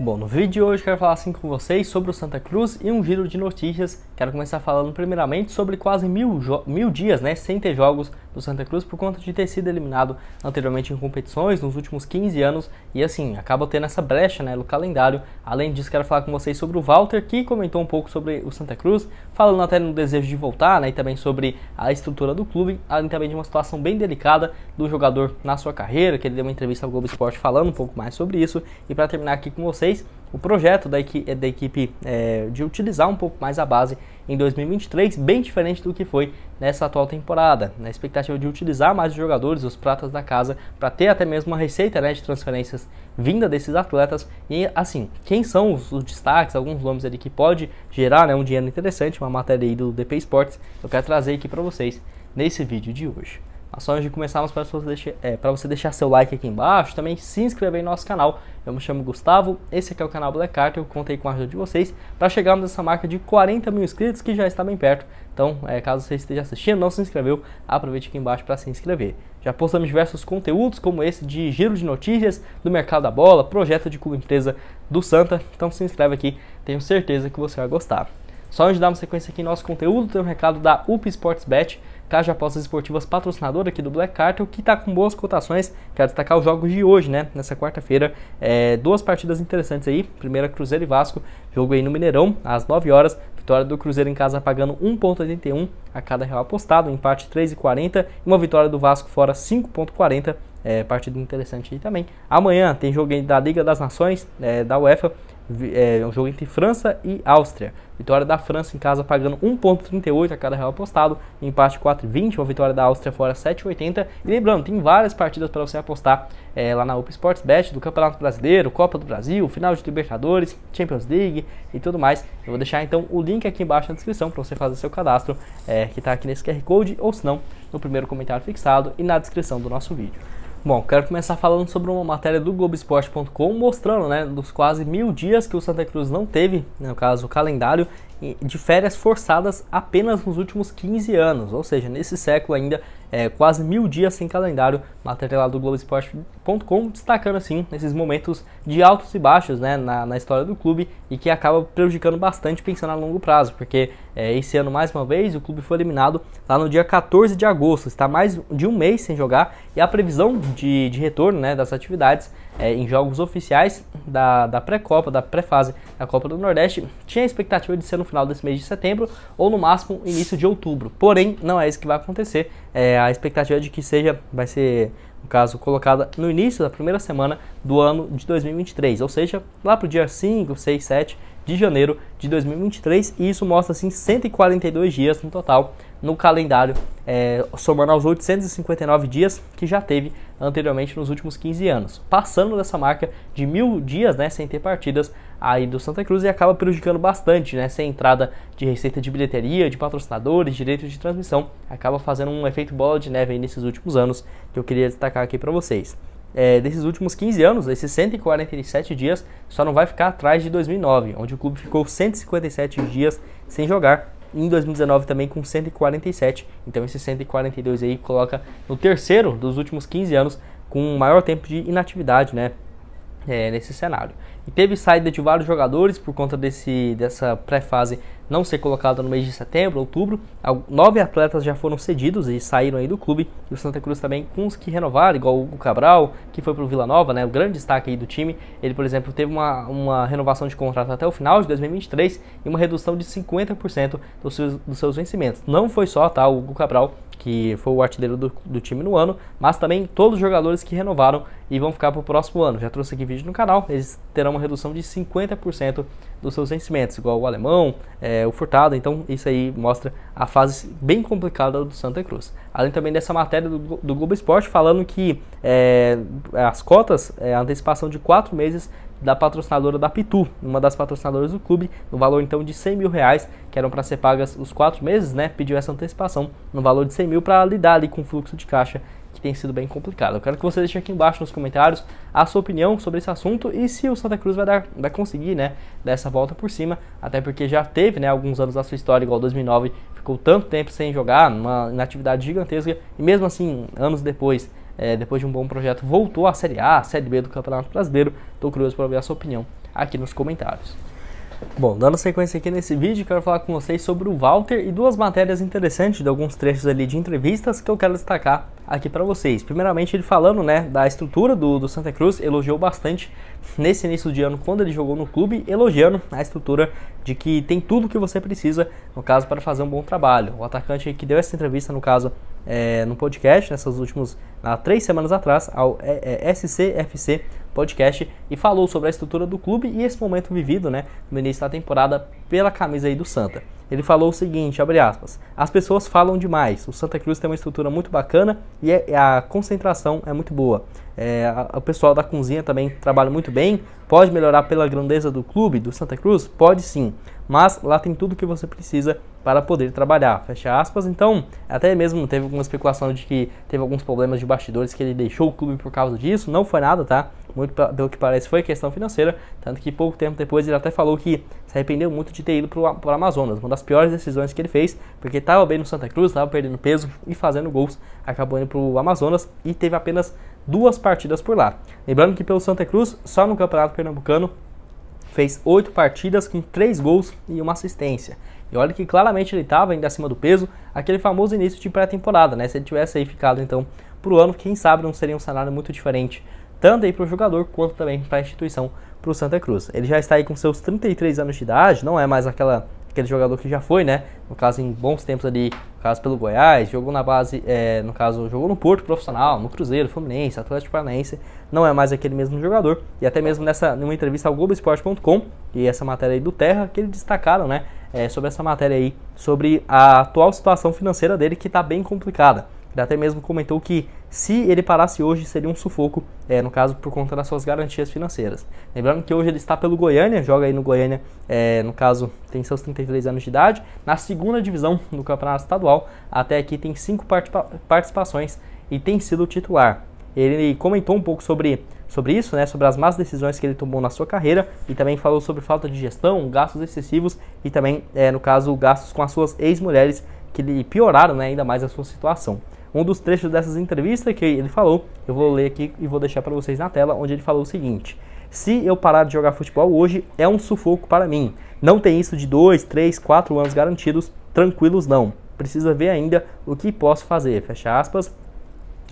Bom, no vídeo de hoje quero falar assim com vocês sobre o Santa Cruz e um giro de notícias. Quero começar falando primeiramente sobre quase mil, mil dias né, sem ter jogos do Santa Cruz por conta de ter sido eliminado anteriormente em competições nos últimos 15 anos e assim, acaba tendo essa brecha né, no calendário. Além disso, quero falar com vocês sobre o Walter, que comentou um pouco sobre o Santa Cruz, falando até no desejo de voltar né, e também sobre a estrutura do clube, além também de uma situação bem delicada do jogador na sua carreira, que ele deu uma entrevista ao Globo Esporte falando um pouco mais sobre isso. E para terminar aqui com vocês, o projeto da, equi da equipe é, de utilizar um pouco mais a base em 2023, bem diferente do que foi nessa atual temporada. Na expectativa de utilizar mais os jogadores, os pratas da casa, para ter até mesmo uma receita né, de transferências vinda desses atletas. E assim, quem são os, os destaques, alguns nomes ali que pode gerar né, um dinheiro interessante, uma matéria aí do DP Sports, eu quero trazer aqui para vocês nesse vídeo de hoje. É mas só antes de começarmos, para você, deixar, é, para você deixar seu like aqui embaixo, também se inscrever em nosso canal. Eu me chamo Gustavo, esse aqui é o canal Black Art, eu contei com a ajuda de vocês para chegarmos nessa marca de 40 mil inscritos, que já está bem perto. Então, é, caso você esteja assistindo, não se inscreveu, aproveite aqui embaixo para se inscrever. Já postamos diversos conteúdos, como esse de giro de notícias do mercado da bola, projeto de clube empresa do Santa. Então se inscreve aqui, tenho certeza que você vai gostar. Só antes de uma sequência aqui em nosso conteúdo, tem um recado da UP Bet, Caixa de Apostas Esportivas patrocinadora aqui do Black Cartel, que está com boas cotações. Quero destacar os jogos de hoje, né? Nessa quarta-feira, é, duas partidas interessantes aí. Primeira, Cruzeiro e Vasco, jogo aí no Mineirão, às 9 horas. Vitória do Cruzeiro em casa pagando 1,81 a cada real apostado, empate 3,40 e uma vitória do Vasco fora 5,40 é, partida interessante aí também. Amanhã tem jogo da Liga das Nações, é, da UEFA, é um jogo entre França e Áustria. Vitória da França em casa pagando 1.38 a cada real apostado, empate 4.20, uma vitória da Áustria fora 7.80. E lembrando, tem várias partidas para você apostar é, lá na Up Sports Bet do Campeonato Brasileiro, Copa do Brasil, final de Libertadores, Champions League e tudo mais. Eu vou deixar então o link aqui embaixo na descrição para você fazer seu cadastro, é, que está aqui nesse QR Code ou se não, no primeiro comentário fixado e na descrição do nosso vídeo. Bom, quero começar falando sobre uma matéria do Globoesporte.com mostrando, né, dos quase mil dias que o Santa Cruz não teve, né, no caso o calendário, de férias forçadas apenas nos últimos 15 anos, ou seja, nesse século ainda é, quase mil dias sem calendário, matéria lá do Globoesporte.com, destacando assim esses momentos de altos e baixos né, na, na, história do clube e que acaba prejudicando bastante pensando a longo prazo, porque é, esse ano, mais uma vez, o clube foi eliminado lá no dia 14 de agosto, está mais de um mês sem jogar e a previsão de, de retorno né, das atividades é, em jogos oficiais da, pré-copa, da pré-fase da Copa do Nordeste, tinha a expectativa de ser no final desse mês de setembro ou no máximo início de outubro. Porém, não é isso que vai acontecer. É, a expectativa é de que seja, vai ser, no caso, colocada no início da primeira semana do ano de 2023, ou seja, lá para o dia 5, 6, 7 de janeiro de 2023, e isso mostra assim 142 dias no total no calendário, é, somando aos 859 dias que já teve anteriormente nos últimos 15 anos. Passando dessa marca de mil dias né, sem ter partidas aí do Santa Cruz e acaba prejudicando bastante, né, sem entrada de receita de bilheteria, de patrocinadores, direitos de transmissão, acaba fazendo um efeito bola de neve nesses últimos anos que eu queria destacar aqui para vocês. É, desses últimos 15 anos, esses 147 dias, só não vai ficar atrás de 2009, onde o clube ficou 157 dias sem jogar em 2019 também com 147. Então esse 142 aí coloca no terceiro dos últimos 15 anos com maior tempo de inatividade, né? É, nesse cenário. E teve saída de vários jogadores por conta desse, dessa pré-fase não ser colocada no mês de setembro, outubro. Nove atletas já foram cedidos e saíram aí do clube. E o Santa Cruz também com os que renovaram, igual o Cabral, que foi para o Vila Nova, né? O grande destaque aí do time. Ele, por exemplo, teve uma, uma renovação de contrato até o final de 2023 e uma redução de 50% dos seus, dos seus vencimentos. Não foi só, tá? O Hugo Cabral, que foi o artilheiro do, do time no ano, mas também todos os jogadores que renovaram e vão ficar para o próximo ano. Já trouxe aqui vídeo no canal, eles terão uma redução de 50% dos seus vencimentos, igual o alemão, é, o furtado. Então, isso aí mostra a fase bem complicada do Santa Cruz. Além também dessa matéria do, do Globo Esporte falando que é, as cotas, é, a antecipação de quatro meses da patrocinadora da Pitu, uma das patrocinadoras do clube, no valor então de 100 mil reais, que eram para ser pagas os quatro meses, né? Pediu essa antecipação no valor de 100 mil para lidar ali com o fluxo de caixa tem sido bem complicado. Eu quero que você deixe aqui embaixo nos comentários a sua opinião sobre esse assunto e se o Santa Cruz vai, dar, vai conseguir, né, dessa volta por cima, até porque já teve, né, alguns anos da sua história, igual 2009, ficou tanto tempo sem jogar, uma inatividade gigantesca, e mesmo assim, anos depois, é, depois de um bom projeto, voltou à Série A, à Série B do Campeonato Brasileiro. Estou curioso para ver a sua opinião aqui nos comentários. Bom, dando sequência aqui nesse vídeo, quero falar com vocês sobre o Walter e duas matérias interessantes de alguns trechos ali de entrevistas que eu quero destacar aqui para vocês. Primeiramente, ele falando né, da estrutura do, do Santa Cruz, elogiou bastante nesse início de ano quando ele jogou no clube, elogiando a estrutura de que tem tudo que você precisa, no caso, para fazer um bom trabalho. O atacante que deu essa entrevista, no caso, é, no podcast, nessas últimas há três semanas atrás, ao é, é, SCFC Podcast, e falou sobre a estrutura do clube e esse momento vivido né, no início da temporada pela camisa aí do Santa. Ele falou o seguinte, abre aspas, as pessoas falam demais, o Santa Cruz tem uma estrutura muito bacana e é, a concentração é muito boa. É, o pessoal da cozinha também trabalha muito bem, pode melhorar pela grandeza do clube, do Santa Cruz? Pode sim, mas lá tem tudo que você precisa para poder trabalhar. Fecha aspas. Então, até mesmo teve alguma especulação de que teve alguns problemas de bastidores que ele deixou o clube por causa disso. Não foi nada, tá? Muito pelo que parece foi questão financeira. Tanto que pouco tempo depois ele até falou que se arrependeu muito de ter ido para o Amazonas. Uma das piores decisões que ele fez, porque estava bem no Santa Cruz, estava perdendo peso e fazendo gols. Acabou indo para o Amazonas e teve apenas duas partidas por lá. Lembrando que pelo Santa Cruz, só no Campeonato Pernambucano, fez oito partidas com três gols e uma assistência. E olha que claramente ele estava ainda acima do peso, aquele famoso início de pré-temporada, né? Se ele tivesse aí ficado então para o ano, quem sabe não seria um salário muito diferente, tanto aí para o jogador quanto também para a instituição, para o Santa Cruz. Ele já está aí com seus 33 anos de idade, não é mais aquela aquele jogador que já foi, né? No caso, em bons tempos ali, no caso pelo Goiás, jogou na base, é, no caso, jogou no Porto Profissional, no Cruzeiro, Fluminense, Atlético Paranaense, não é mais aquele mesmo jogador. E até mesmo nessa, numa entrevista ao Globoesporte.com, e essa matéria aí do Terra, que eles destacaram, né? É, sobre essa matéria aí, sobre a atual situação financeira dele que está bem complicada. Ele até mesmo comentou que se ele parasse hoje seria um sufoco, é, no caso por conta das suas garantias financeiras. Lembrando que hoje ele está pelo Goiânia, joga aí no Goiânia, é, no caso tem seus 33 anos de idade, na segunda divisão do Campeonato Estadual. Até aqui tem cinco participa participações e tem sido titular. Ele comentou um pouco sobre, sobre isso, né, sobre as más decisões que ele tomou na sua carreira e também falou sobre falta de gestão, gastos excessivos e também, é, no caso, gastos com as suas ex-mulheres que pioraram né, ainda mais a sua situação um dos trechos dessas entrevistas é que ele falou, eu vou ler aqui e vou deixar para vocês na tela, onde ele falou o seguinte: Se eu parar de jogar futebol hoje, é um sufoco para mim. Não tem isso de 2, 3, 4 anos garantidos, tranquilos não. Precisa ver ainda o que posso fazer. Fecha aspas.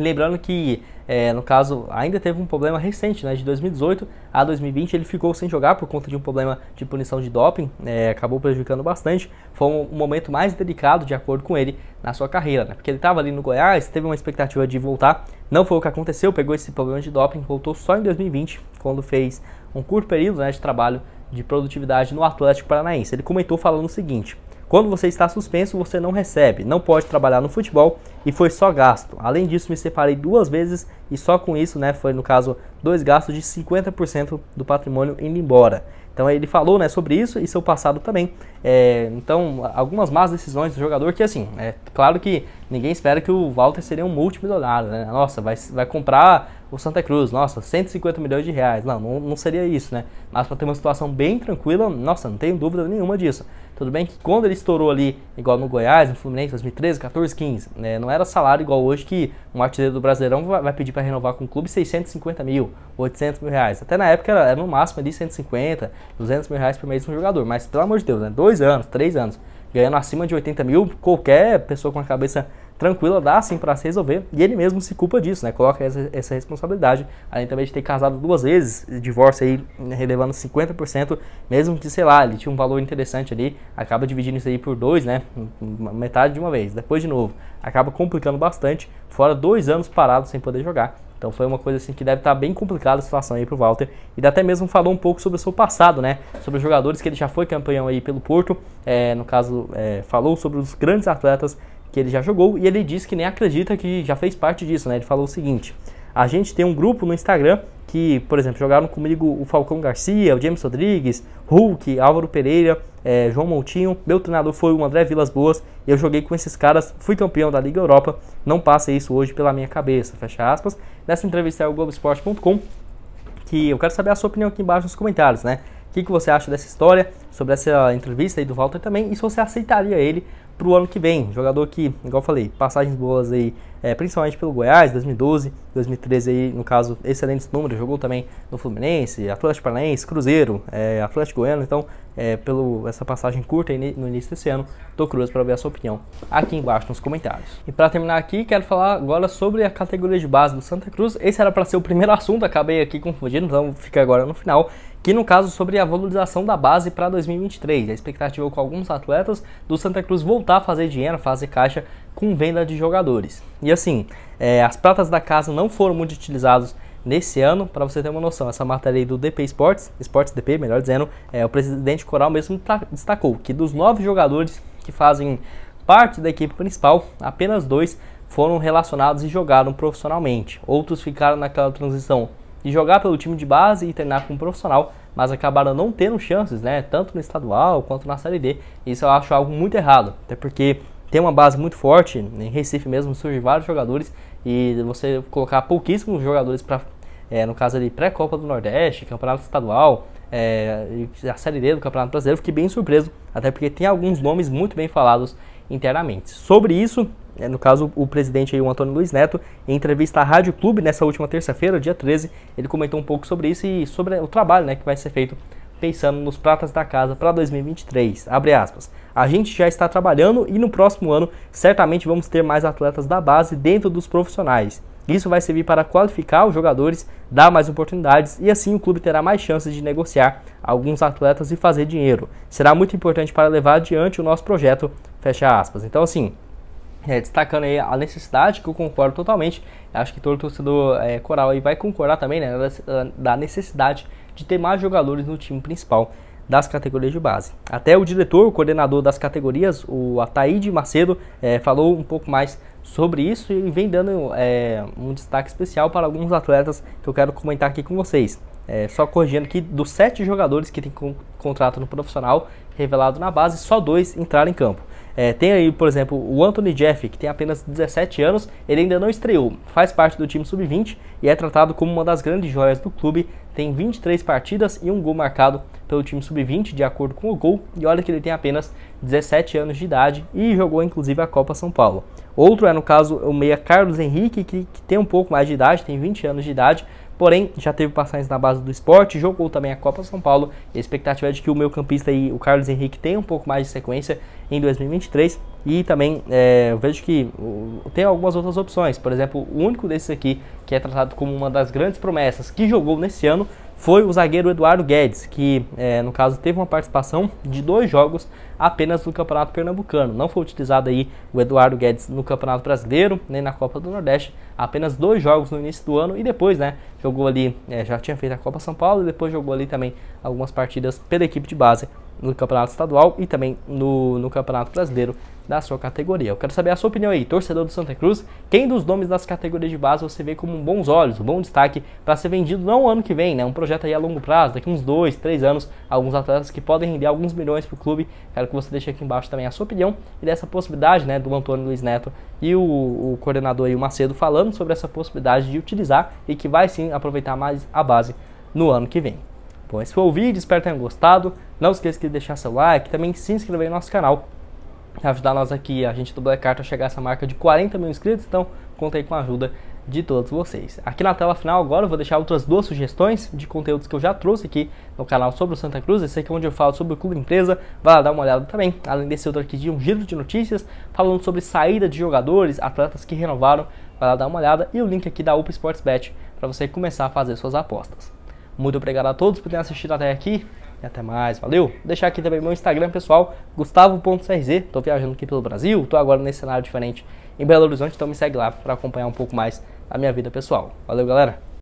Lembrando que, é, no caso, ainda teve um problema recente, né? De 2018 a 2020 ele ficou sem jogar por conta de um problema de punição de doping, é, acabou prejudicando bastante. Foi um, momento mais delicado, de acordo com ele, na sua carreira, né? Porque ele estava ali no Goiás, teve uma expectativa de voltar, não foi o que aconteceu, pegou esse problema de doping, voltou só em 2020, quando fez um curto período né, de trabalho de produtividade no Atlético Paranaense. Ele comentou falando o seguinte. Quando você está suspenso, você não recebe, não pode trabalhar no futebol e foi só gasto. Além disso, me separei duas vezes e só com isso, né, foi no caso dois gastos de 50% do patrimônio indo embora. Então ele falou, né, sobre isso e seu passado também. É, então algumas más decisões do jogador que assim, é claro que ninguém espera que o Walter seria um multimilionário, né? Nossa, vai, vai comprar o Santa Cruz, nossa, 150 milhões de reais. Não, não, não seria isso, né? Mas para ter uma situação bem tranquila, nossa, não tenho dúvida nenhuma disso. Tudo bem que quando ele estourou ali, igual no Goiás, no Fluminense, 2013, 14, 15, né? não era salário igual hoje que um artilheiro do Brasileirão vai pedir para renovar com o clube 650 mil, 800 mil reais. Até na época era, era no máximo ali 150, 200 mil reais por mês um jogador. Mas pelo amor de Deus, né? Dois anos, três anos, ganhando acima de 80 mil, qualquer pessoa com a cabeça tranquila, dá assim para se resolver, e ele mesmo se culpa disso, né? Coloca essa, essa responsabilidade, além também de ter casado duas vezes, divórcio aí relevando 50%, mesmo que, sei lá, ele tinha um valor interessante ali, acaba dividindo isso aí por dois, né? Metade de uma vez, depois de novo, acaba complicando bastante, fora dois anos parado sem poder jogar. Então foi uma coisa assim que deve estar tá bem complicada a situação aí pro Walter. e até mesmo falou um pouco sobre o seu passado, né? Sobre os jogadores que ele já foi campeão aí pelo Porto. É, no caso, é, falou sobre os grandes atletas que ele já jogou e ele disse que nem acredita que já fez parte disso, né? Ele falou o seguinte: a gente tem um grupo no Instagram que, por exemplo, jogaram comigo o Falcão Garcia, o James Rodrigues, Hulk, Álvaro Pereira, é, João Moutinho. Meu treinador foi o André Vilas Boas. Eu joguei com esses caras, fui campeão da Liga Europa. Não passa isso hoje pela minha cabeça. Fecha aspas. Nessa entrevista é o Globoesporte.com que eu quero saber a sua opinião aqui embaixo nos comentários, né? O que, que você acha dessa história, sobre essa entrevista aí do Walter também, e se você aceitaria ele para o ano que vem. Jogador que, igual eu falei, passagens boas aí é, principalmente pelo Goiás, 2012, 2013 aí, no caso, excelentes números, jogou também no Fluminense, Atlético Paranaense, Cruzeiro, é, Atlético Goiano, então, é, pelo essa passagem curta aí no início desse ano, tô curioso para ver a sua opinião aqui embaixo nos comentários. E para terminar aqui, quero falar agora sobre a categoria de base do Santa Cruz, esse era para ser o primeiro assunto, acabei aqui confundindo, então fica agora no final, que no caso sobre a valorização da base para 2023. A expectativa com alguns atletas do Santa Cruz voltar a fazer dinheiro, fazer caixa com venda de jogadores. E assim, é, as pratas da casa não foram muito utilizadas nesse ano, para você ter uma noção. Essa matéria aí do DP Sports, Sports DP, melhor dizendo, é, o presidente Coral mesmo destacou que dos nove jogadores que fazem parte da equipe principal, apenas dois foram relacionados e jogaram profissionalmente. Outros ficaram naquela transição de jogar pelo time de base e treinar um profissional, mas acabaram não tendo chances, né? Tanto no estadual quanto na Série D. Isso eu acho algo muito errado, até porque tem uma base muito forte, em Recife mesmo surgem vários jogadores e você colocar pouquíssimos jogadores para, é, no caso ali, pré-Copa do Nordeste, Campeonato Estadual, é, a Série D do Campeonato Brasileiro, fiquei bem surpreso, até porque tem alguns nomes muito bem falados internamente. Sobre isso, é, no caso, o presidente aí, o Antônio Luiz Neto, em entrevista à Rádio Clube nessa última terça-feira, dia 13, ele comentou um pouco sobre isso e sobre o trabalho né, que vai ser feito pensando nos pratas da casa para 2023. Abre aspas. A gente já está trabalhando e no próximo ano certamente vamos ter mais atletas da base dentro dos profissionais. Isso vai servir para qualificar os jogadores, dar mais oportunidades e assim o clube terá mais chances de negociar alguns atletas e fazer dinheiro. Será muito importante para levar adiante o nosso projeto. Fecha aspas. Então assim, é, destacando aí a necessidade, que eu concordo totalmente, acho que todo torcedor é, coral aí vai concordar também, né, ah, da necessidade de ter mais jogadores no time principal das categorias de base. Até o diretor, o coordenador das categorias, o Ataíde Macedo, é, falou um pouco mais sobre isso e vem dando é, um destaque especial para alguns atletas que eu quero comentar aqui com vocês. É, só corrigindo que dos sete jogadores que têm contrato no profissional revelado na base, só dois entraram em campo. É, tem aí, por exemplo, o Anthony Jeff, que tem apenas 17 anos, ele ainda não estreou, faz parte do time sub-20 e é tratado como uma das grandes joias do clube. Tem 23 partidas e um gol marcado pelo time sub-20, de acordo com o gol. E olha que ele tem apenas 17 anos de idade e jogou inclusive a Copa São Paulo. Outro é, no caso, o meia Carlos Henrique, que, que tem um pouco mais de idade, tem 20 anos de idade, porém já teve passagens na base do esporte, jogou também a Copa São Paulo. a expectativa é de que o meio campista aí, o Carlos Henrique, tenha um pouco mais de sequência em 2023. E também é, eu vejo que tem algumas outras opções. Por exemplo, o único desses aqui, que é tratado como uma das grandes promessas que jogou nesse ano, foi o zagueiro Eduardo Guedes, que é, no caso teve uma participação de dois jogos apenas no Campeonato Pernambucano. Não foi utilizado aí o Eduardo Guedes no Campeonato Brasileiro, nem na Copa do Nordeste, apenas dois jogos no início do ano e depois, né, jogou ali, é, já tinha feito a Copa São Paulo e depois jogou ali também algumas partidas pela equipe de base no Campeonato Estadual e também no, no Campeonato Brasileiro da sua categoria. Eu quero saber a sua opinião aí, torcedor do Santa Cruz. Quem dos nomes das categorias de base você vê como bons olhos, um bom destaque para ser vendido não ano que vem, né? Um projeto aí a longo prazo, daqui uns dois, três anos, alguns atletas que podem render alguns milhões para o clube. Quero que você deixe aqui embaixo também a sua opinião e dessa possibilidade, né, do Antônio Luiz Neto e o, o coordenador aí, o Macedo, falando sobre essa possibilidade de utilizar e que vai sim aproveitar mais a base no ano que vem. Bom, esse foi o vídeo, espero que tenham gostado. Não esqueça de deixar seu like, também se inscrever no nosso canal ajudar nós aqui, a gente do Black a chegar a essa marca de 40 mil inscritos. Então, contei com a ajuda de todos vocês. Aqui na tela final agora eu vou deixar outras duas sugestões de conteúdos que eu já trouxe aqui no canal sobre o Santa Cruz, esse aqui é onde eu falo sobre o clube empresa, vai lá dar uma olhada também, além desse outro aqui de um giro de notícias, falando sobre saída de jogadores, atletas que renovaram, vai lá dar uma olhada e o link aqui da UPA Sports Bet para você começar a fazer suas apostas. Muito obrigado a todos por terem assistido até aqui, até mais. Valeu! Vou deixar aqui também meu Instagram pessoal, gustavo.crz. Tô viajando aqui pelo Brasil, tô agora nesse cenário diferente em Belo Horizonte, então me segue lá para acompanhar um pouco mais a minha vida pessoal. Valeu, galera!